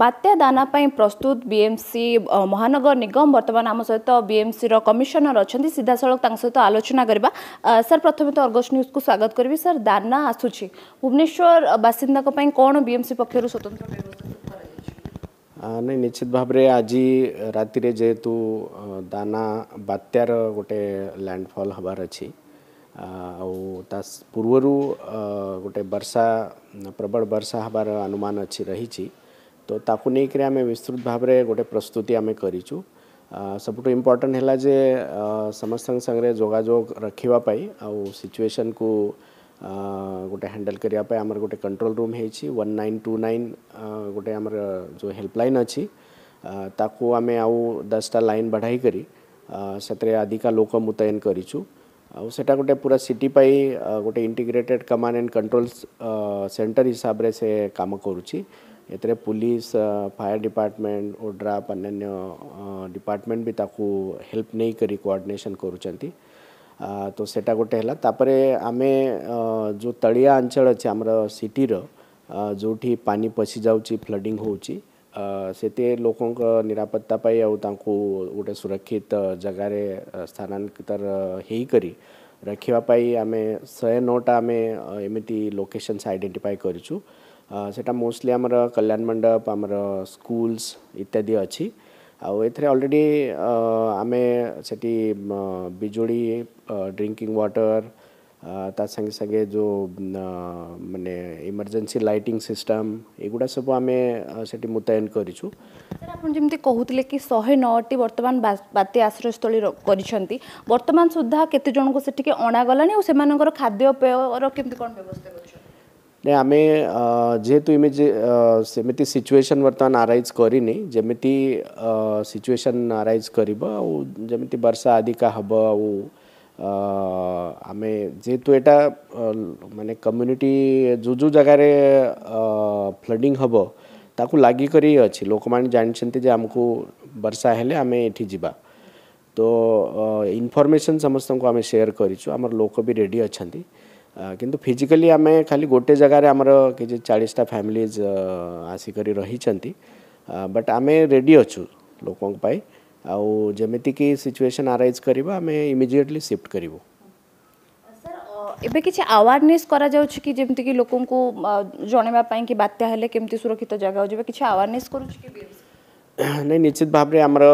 ବାତ୍ୟା ଦାନା ପାଇଁ ପ୍ରସ୍ତୁତ ବିଏମ୍ସି ମହାନଗର ନିଗମ ବର୍ତ୍ତମାନ ଆମ ସହିତ ବିଏମ୍ସିର କମିଶନର ଅଛନ୍ତି ସିଧାସଳଖ ତାଙ୍କ ସହିତ ଆଲୋଚନା କରିବା ସାର୍ ପ୍ରଥମେ ତ ଅର୍ଗସ୍ ନ୍ୟୁଜ୍କୁ ସ୍ୱାଗତ କରିବି ସାର୍ ଦାନା ଆସୁଛି ଭୁବନେଶ୍ୱର ବାସିନ୍ଦାଙ୍କ ପାଇଁ କ'ଣ ବିଏମ୍ସି ପକ୍ଷରୁ ସ୍ୱତନ୍ତ୍ର ନାଇଁ ନିଶ୍ଚିତ ଭାବରେ ଆଜି ରାତିରେ ଯେହେତୁ ଦାନା ବାତ୍ୟାର ଗୋଟେ ଲ୍ୟାଣ୍ଡଫଲ୍ ହେବାର ଅଛି ଆଉ ତା ପୂର୍ବରୁ ଗୋଟେ ବର୍ଷା ପ୍ରବଳ ବର୍ଷା ହେବାର ଅନୁମାନ ଅଛି ରହିଛି तो नहीं करें आम विस्तृत भाव में गोटे प्रस्तुति आम कर सब इम्पोर्टाट है जे समस्त संगे जोजोग रखापी आउ को गोटे हैंडल करने आम गोटे कंट्रोल रूम होन नाइन टू नाइन गोटे आमर जो हेल्पलाइन अच्छी ताकू आम आउ दसटा लाइन बढ़ाई करी से अधिका लोक मुतयन करूँ सेटा गोटे पूरा सिटी पाई गोटे integrated command and and centre हिसाब ହିସାବରେ ସେ କାମ ଏଥିରେ ପୋଲିସ ଫାୟାର ଡିପାର୍ଟମେଣ୍ଟ ଓଡ୍ରାଫ୍ ଅନ୍ୟାନ୍ୟ ଡିପାର୍ଟମେଣ୍ଟ ବି ତାକୁ ହେଲ୍ପ ନେଇକରି କୋଆର୍ଡ଼ିନେସନ୍ କରୁଛନ୍ତି ତ ସେଇଟା ଗୋଟେ ହେଲା ତାପରେ ଆମେ ଯେଉଁ ତଳିଆ ଅଞ୍ଚଳ ଅଛି ଆମର ସିଟିର ଯେଉଁଠି ପାଣି ପଶିଯାଉଛି ଫ୍ଲଡ଼ିଂ ହେଉଛି ସେତେ ଲୋକଙ୍କ ନିରାପତ୍ତା ପାଇଁ ଆଉ ତାଙ୍କୁ ଗୋଟେ ସୁରକ୍ଷିତ ଜାଗାରେ ସ୍ଥାନାନ୍ତର ହେଇକରି ରଖିବା ପାଇଁ ଆମେ ଶହେ ନଅଟା ଆମେ ଏମିତି ଲୋକେସନ୍ସ ଆଇଡେଣ୍ଟିଫାଏ କରିଛୁ সেটা মোস্টলি আমার কল্যাণ মণ্ডপ আমার স্কুলস ইত্যাদি অছি ଆଉ ଏଥିରେ ଅଲରେଡ଼ି ଆମେ ସେଠି ବିଜୁଳି ଡ୍ରିଙ୍କିଂ ୱାଟର୍ ତା ସାଙ୍ଗେ ସାଙ୍ଗେ ଯେଉଁ ମାନେ ଇମର୍ଜେନ୍ସି ଲାଇଟିଂ ସିଷ୍ଟମ୍ ଏଗୁଡ଼ା ସବୁ ଆମେ ସେଠି ମୁତୟନ କରିଛୁ ଆପଣ ଯେମିତି କହୁଥିଲେ କି ଶହେ ନଅଟି ବର୍ତ୍ତମାନ ବାତ୍ୟା ଆଶ୍ରୟସ୍ଥଳୀ କରିଛନ୍ତି ବର୍ତ୍ତମାନ ସୁଦ୍ଧା କେତେ ଜଣଙ୍କୁ ସେଠିକି ଅଣାଗଲାଣି ଆଉ ସେମାନଙ୍କର ଖାଦ୍ୟପେୟର କେମିତି କ'ଣ ବ୍ୟବସ୍ଥା କରିଛନ୍ତି ને અમે જેહેતુ ઇમેજ ସେମିତି ସିଚୁଏସନ୍ ବର୍ତ୍ତମାନ ଆରାଇଜ୍ କରିନି ଯେମିତି ସିଚୁଏସନ୍ ଆରାଇଜ୍ କରିବ ଆଉ ଯେମିତି ବର୍ଷା ଆଦିକା ହେବ ଆଉ ଆମେ ଯେହେତୁ ଏଇଟା ମାନେ କମ୍ୟୁନିଟି ଯେଉଁ ଯେଉଁ ଜାଗାରେ ଫ୍ଲଡ଼ିଂ ହେବ ତାକୁ ଲାଗିକରି ଅଛି ଲୋକମାନେ ଜାଣିଛନ୍ତି ଯେ ଆମକୁ ବର୍ଷା ହେଲେ ଆମେ ଏଠି ଯିବା ତ ଇନଫର୍ମେସନ୍ ସମସ୍ତଙ୍କୁ ଆମେ ସେୟାର କରିଛୁ ଆମର ଲୋକ ବି ରେଡ଼ି ଅଛନ୍ତି किंतु फिजिकली आम खाली गोटे जगार कि चालीसटा फैमिलीज आसिक रही बट आम रेडी अच्छा लोकों पर कि सिचुएशन आरइज करवा आम इमिजिएटली सिफ्ट कर एबे अवेयरनेस करा कि जेमति कि लोकों कि बात्या सुरक्षित जगह जेबे किछ अवेयरनेस करूछ निश्चित भाबरे हमरा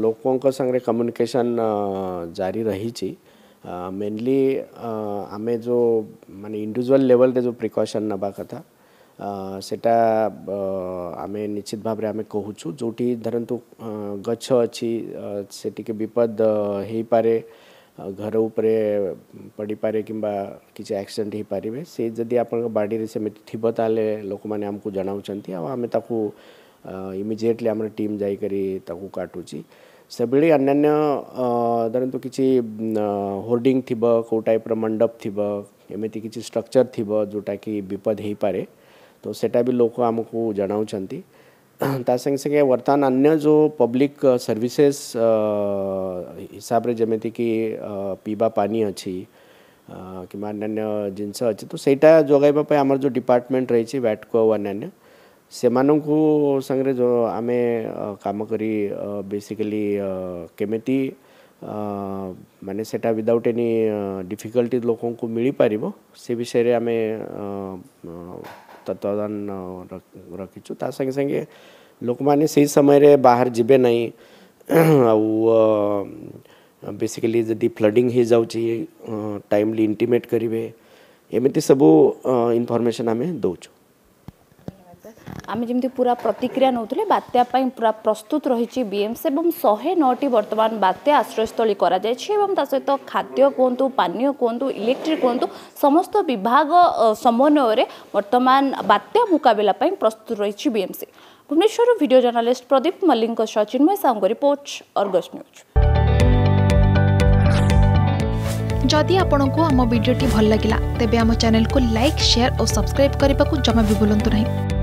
लोकों को कम्युनिकेशन जारी रही मेनली आमे जो माने इंडिविजुअल लेवल रे जो प्रिकॉशन नबा कथा ସେଟା ଆମେ ନିଶ୍ଚିତ ଭାବରେ ଆମେ କହୁଛୁ ଯେଉଁଠି ଧରନ୍ତୁ ଗଛ ଅଛି ସେ ଟିକେ ବିପଦ ହେଇପାରେ ଘର ଉପରେ ପଡ଼ିପାରେ କିମ୍ବା କିଛି ଆକ୍ସିଡେଣ୍ଟ ହେଇପାରିବେ ସେ ଯଦି ଆପଣଙ୍କ ବାଡ଼ିରେ ସେମିତି ଥିବ ତାହେଲେ ଲୋକମାନେ ଆମକୁ ଜଣାଉଛନ୍ତି ଆଉ ଆମେ ତାକୁ ଇମିଡ଼ିଏଟଲି ଆମର ଟିମ୍ ଯାଇକରି ତାକୁ କାଟୁଛି से भी अन्न्य धरतु किसी होर्डिंग थी कौ टाइप रंडप थी एमती कि स्ट्रक्चर थी जोटा कि विपद हो पाए तो सेटा भी लोक आम को जनाऊँ ता संगे संगे वर्तमान अन्य जो पब्लिक सर्विसेस हिसाब से जमीक पीवा पानी अच्छी कि जिनस अच्छे तो सहीटा जगैबापी आम जो डिपार्टमेंट रही है व्याटको अन्न्य ସେମାନଙ୍କୁ ସାଙ୍ଗରେ ଯେଉଁ ଆମେ କାମ କରି ବେସିକାଲି କେମିତି ମାନେ ସେଇଟା ୱିଦାଉଟ୍ ଏନି ଡିଫିକଲ୍ଟି ଲୋକଙ୍କୁ ମିଳିପାରିବ ସେ ବିଷୟରେ ଆମେ ତତ୍ତ୍ୱାବଧାନ ରଖିଛୁ ତା ସାଙ୍ଗେ ସାଙ୍ଗେ ଲୋକମାନେ ସେଇ ସମୟରେ ବାହାର ଯିବେ ନାହିଁ ଆଉ ବେସିକାଲି ଯଦି ଫ୍ଲଡ଼ିଂ ହେଇଯାଉଛି ଟାଇମଲି ଇଣ୍ଟିମେଟ୍ କରିବେ ଏମିତି ସବୁ ଇନଫର୍ମେସନ୍ ଆମେ ଦେଉଛୁ ଆମେ ଯେମିତି ପୁରା ପ୍ରତିକ୍ରିୟା ନେଉଥିଲେ ବାତ୍ୟା ପାଇଁ ପୁରା ପ୍ରସ୍ତୁତ ରହିଛି ବିଏମ୍ସି ଏବଂ ଶହେ ନଅଟି ବର୍ତ୍ତମାନ ବାତ୍ୟା ଆଶ୍ରୟସ୍ଥଳୀ କରାଯାଇଛି ଏବଂ ତା ସହିତ ଖାଦ୍ୟ କୁହନ୍ତୁ ପାନୀୟ କୁହନ୍ତୁ ଇଲେକ୍ଟ୍ରି କୁହନ୍ତୁ ସମସ୍ତ ବିଭାଗ ସମନ୍ୱୟରେ ବର୍ତ୍ତମାନ ବାତ୍ୟା ମୁକାବିଲା ପାଇଁ ପ୍ରସ୍ତୁତ ରହିଛି ବିଏମ୍ସି ଭୁବନେଶ୍ୱରରୁ ଭିଡ଼ିଓ ଜର୍ଣ୍ଣାଲିଷ୍ଟ ପ୍ରଦୀପ ମଲ୍ଲିକଙ୍କ ସହ ଚିନ୍ମୟ ସାହୁଙ୍କ ରିପୋର୍ଟ ଅର୍ଗସ୍ ନ୍ୟୁଜ୍ ଯଦି ଆପଣଙ୍କୁ ଆମ ଭିଡ଼ିଓଟି ଭଲ ଲାଗିଲା ତେବେ ଆମ ଚ୍ୟାନେଲକୁ ଲାଇକ୍ ସେୟାର ଓ ସବସ୍କ୍ରାଇବ୍ କରିବାକୁ ଜମା ବି ଭୁଲନ୍ତୁ ନାହିଁ